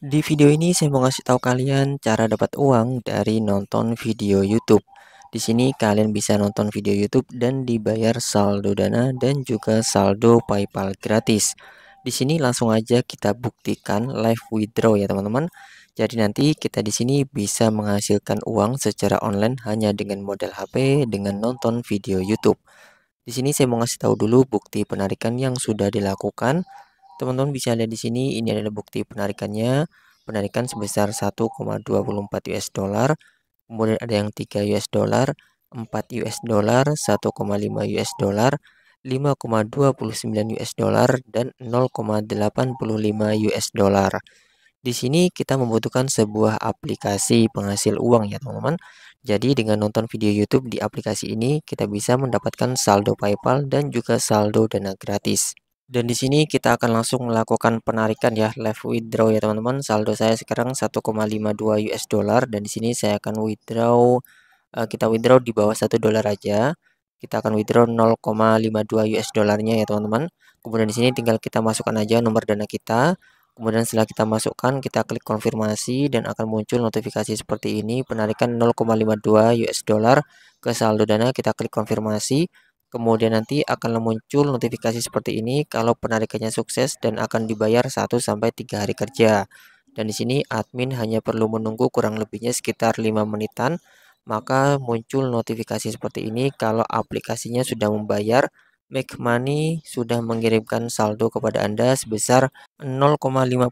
Di video ini saya mau ngasih tahu kalian cara dapat uang dari nonton video YouTube. Di sini kalian bisa nonton video YouTube dan dibayar saldo Dana dan juga saldo PayPal gratis. Di sini langsung aja kita buktikan live withdraw ya teman-teman. Jadi nanti kita di sini bisa menghasilkan uang secara online hanya dengan modal HP dengan nonton video YouTube. Di sini saya mau ngasih tahu dulu bukti penarikan yang sudah dilakukan Teman-teman bisa lihat di sini ini adalah bukti penarikannya. Penarikan sebesar 1,24 US dollar. Kemudian ada yang 3 US dollar, 4 US dollar, 1,5 US dollar, 5,29 US dollar dan 0,85 US dollar. Di sini kita membutuhkan sebuah aplikasi penghasil uang ya teman-teman. Jadi dengan nonton video YouTube di aplikasi ini kita bisa mendapatkan saldo PayPal dan juga saldo dana gratis. Dan di sini kita akan langsung melakukan penarikan ya left withdraw ya teman-teman. Saldo saya sekarang 1,52 US dollar dan di sini saya akan withdraw eh, kita withdraw di bawah 1 dolar aja. Kita akan withdraw 0,52 US dollarnya ya teman-teman. Kemudian di sini tinggal kita masukkan aja nomor dana kita. Kemudian setelah kita masukkan kita klik konfirmasi dan akan muncul notifikasi seperti ini penarikan 0,52 US dollar ke saldo dana kita klik konfirmasi Kemudian nanti akan muncul notifikasi seperti ini kalau penarikannya sukses dan akan dibayar 1 sampai 3 hari kerja. Dan di sini admin hanya perlu menunggu kurang lebihnya sekitar 5 menitan, maka muncul notifikasi seperti ini kalau aplikasinya sudah membayar Make Money sudah mengirimkan saldo kepada Anda sebesar 0,52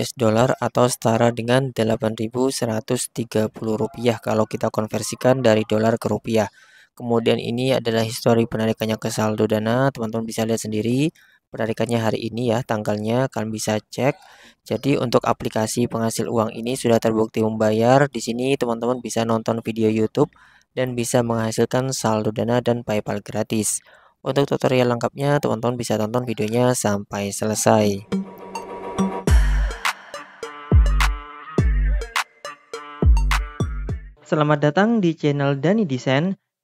US dollar atau setara dengan 8.130 rupiah kalau kita konversikan dari dolar ke rupiah. Kemudian ini adalah histori penarikannya ke saldo dana. Teman-teman bisa lihat sendiri penarikannya hari ini ya, tanggalnya kalian bisa cek. Jadi untuk aplikasi penghasil uang ini sudah terbukti membayar. Di sini teman-teman bisa nonton video YouTube dan bisa menghasilkan saldo dana dan PayPal gratis. Untuk tutorial lengkapnya teman-teman bisa tonton videonya sampai selesai. Selamat datang di channel Dani Desain.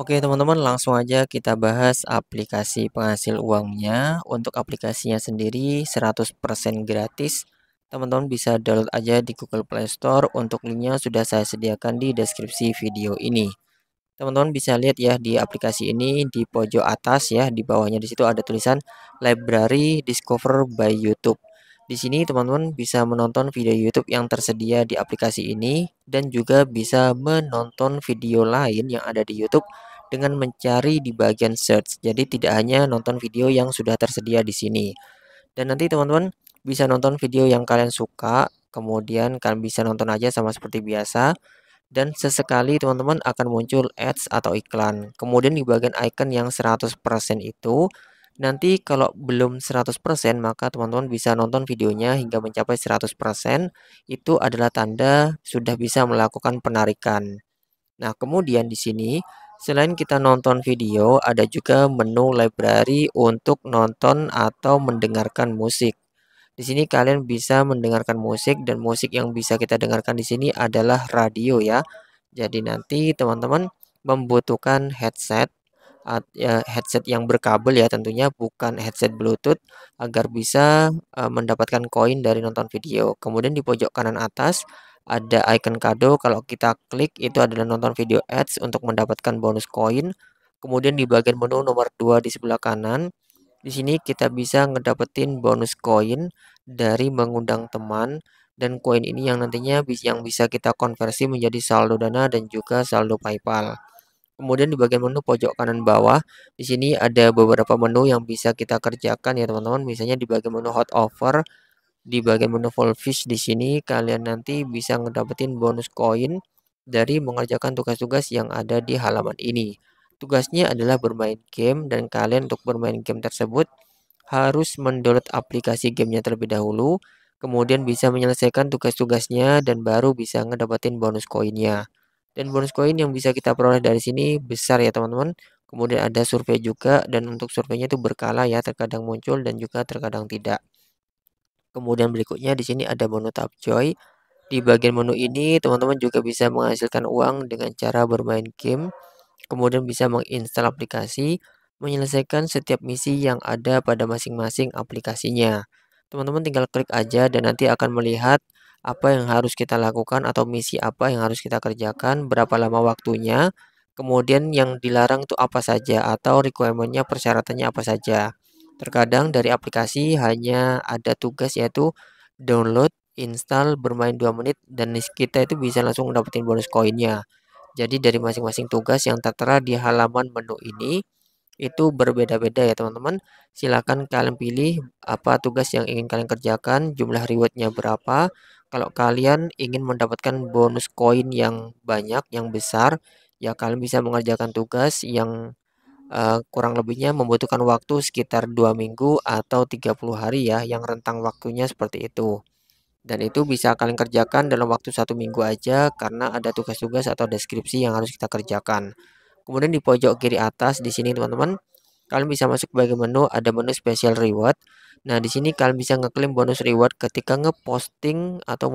Oke teman-teman langsung aja kita bahas aplikasi penghasil uangnya Untuk aplikasinya sendiri 100% gratis Teman-teman bisa download aja di Google Play Store Untuk linknya sudah saya sediakan di deskripsi video ini Teman-teman bisa lihat ya di aplikasi ini di pojok atas ya Di bawahnya disitu ada tulisan Library Discover by YouTube di sini teman-teman bisa menonton video YouTube yang tersedia di aplikasi ini dan juga bisa menonton video lain yang ada di YouTube dengan mencari di bagian search. Jadi tidak hanya nonton video yang sudah tersedia di sini. Dan nanti teman-teman bisa nonton video yang kalian suka, kemudian kalian bisa nonton aja sama seperti biasa. Dan sesekali teman-teman akan muncul ads atau iklan. Kemudian di bagian icon yang 100% itu Nanti kalau belum 100% maka teman-teman bisa nonton videonya hingga mencapai 100% itu adalah tanda sudah bisa melakukan penarikan. Nah, kemudian di sini Selain kita nonton video, ada juga menu library untuk nonton atau mendengarkan musik. Di sini kalian bisa mendengarkan musik dan musik yang bisa kita dengarkan di sini adalah radio ya. Jadi nanti teman-teman membutuhkan headset ya, headset yang berkabel ya tentunya bukan headset bluetooth agar bisa eh, mendapatkan koin dari nonton video. Kemudian di pojok kanan atas ada icon kado kalau kita klik itu adalah nonton video ads untuk mendapatkan bonus koin kemudian di bagian menu nomor 2 di sebelah kanan di sini kita bisa ngedapetin bonus koin dari mengundang teman dan koin ini yang nantinya yang bisa kita konversi menjadi saldo dana dan juga saldo PayPal Kemudian di bagian menu pojok kanan bawah, di sini ada beberapa menu yang bisa kita kerjakan ya teman-teman. Misalnya di bagian menu hot offer, di bagian menu fish di sini kalian nanti bisa ngedapetin bonus koin dari mengerjakan tugas-tugas yang ada di halaman ini. Tugasnya adalah bermain game dan kalian untuk bermain game tersebut harus mendownload aplikasi gamenya terlebih dahulu, kemudian bisa menyelesaikan tugas-tugasnya dan baru bisa ngedapetin bonus koinnya. Dan bonus koin yang bisa kita peroleh dari sini besar ya teman-teman. Kemudian ada survei juga dan untuk surveinya itu berkala ya, terkadang muncul dan juga terkadang tidak. Kemudian berikutnya di sini ada menu tab joy. Di bagian menu hmm. ini teman-teman juga bisa menghasilkan uang dengan cara bermain game. Kemudian bisa menginstal aplikasi, menyelesaikan setiap misi yang ada pada masing-masing aplikasinya. Teman-teman tinggal klik aja dan nanti akan melihat apa yang harus kita lakukan atau misi apa yang harus kita kerjakan, berapa lama waktunya, kemudian yang dilarang itu apa saja atau requirementnya persyaratannya apa saja. Terkadang dari aplikasi hanya ada tugas yaitu download, install, bermain 2 menit, dan kita itu bisa langsung mendapatkan bonus koinnya. Jadi dari masing-masing tugas yang tertera di halaman menu ini, itu berbeda-beda ya teman-teman. Silahkan kalian pilih apa tugas yang ingin kalian kerjakan, jumlah rewardnya berapa. Kalau kalian ingin mendapatkan bonus koin yang banyak, yang besar, ya kalian bisa mengerjakan tugas yang Eh, kurang lebihnya membutuhkan waktu sekitar dua minggu atau 30 hari ya yang rentang waktunya seperti itu dan itu bisa kalian kerjakan dalam waktu satu minggu aja karena ada tugas-tugas atau deskripsi yang harus kita kerjakan kemudian di pojok kiri atas di sini teman-teman kalian bisa masuk bagaimana menu ada menu special reward nah di sini kalian bisa ngeklaim bonus reward ketika ngeposting atau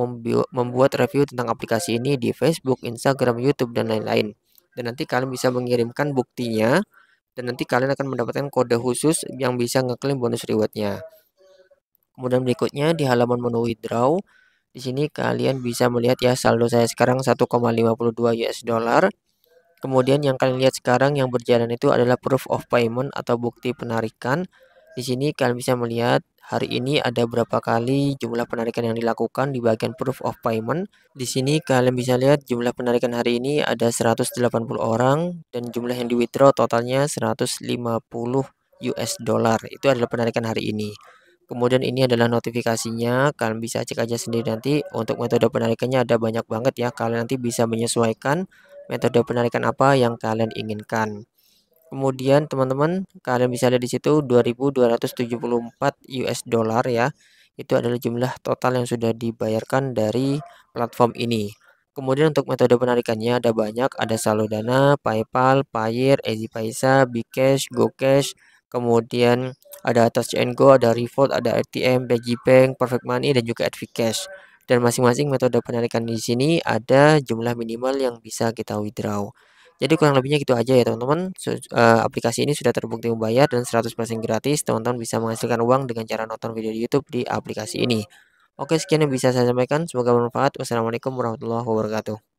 membuat review tentang aplikasi ini di Facebook, Instagram, YouTube dan lain-lain dan nanti kalian bisa mengirimkan buktinya dan nanti kalian akan mendapatkan kode khusus yang bisa ngeklaim bonus rewardnya. Kemudian berikutnya di halaman menu withdraw, di sini kalian bisa melihat ya saldo saya sekarang 1,52 US dollar. Kemudian yang kalian lihat sekarang yang berjalan itu adalah proof of payment atau bukti penarikan. Di sini kalian bisa melihat hari ini ada berapa kali jumlah penarikan yang dilakukan di bagian proof of payment. Di sini kalian bisa lihat jumlah penarikan hari ini ada 180 orang dan jumlah yang di withdraw totalnya 150 US dollar. Itu adalah penarikan hari ini. Kemudian ini adalah notifikasinya, kalian bisa cek aja sendiri nanti. Untuk metode penarikannya ada banyak banget ya, kalian nanti bisa menyesuaikan metode penarikan apa yang kalian inginkan. Kemudian teman-teman kalian bisa lihat di situ 2274 US dollar ya. Itu adalah jumlah total yang sudah dibayarkan dari platform ini. Kemudian untuk metode penarikannya ada banyak, ada Salodana, PayPal, easy paisa Bcash, GoCash, kemudian ada Touch and Go, ada Revolt, ada RTM, bank Perfect Money dan juga Advicash. Dan masing-masing metode penarikan di sini ada jumlah minimal yang bisa kita withdraw. Jadi kurang lebihnya gitu aja ya teman-teman. Eh, aplikasi ini sudah terbukti membayar dan 100% gratis. Teman-teman bisa menghasilkan uang dengan cara nonton video di YouTube di aplikasi ini. Oke, sekian yang bisa saya sampaikan. Semoga bermanfaat. Wassalamualaikum warahmatullahi wabarakatuh.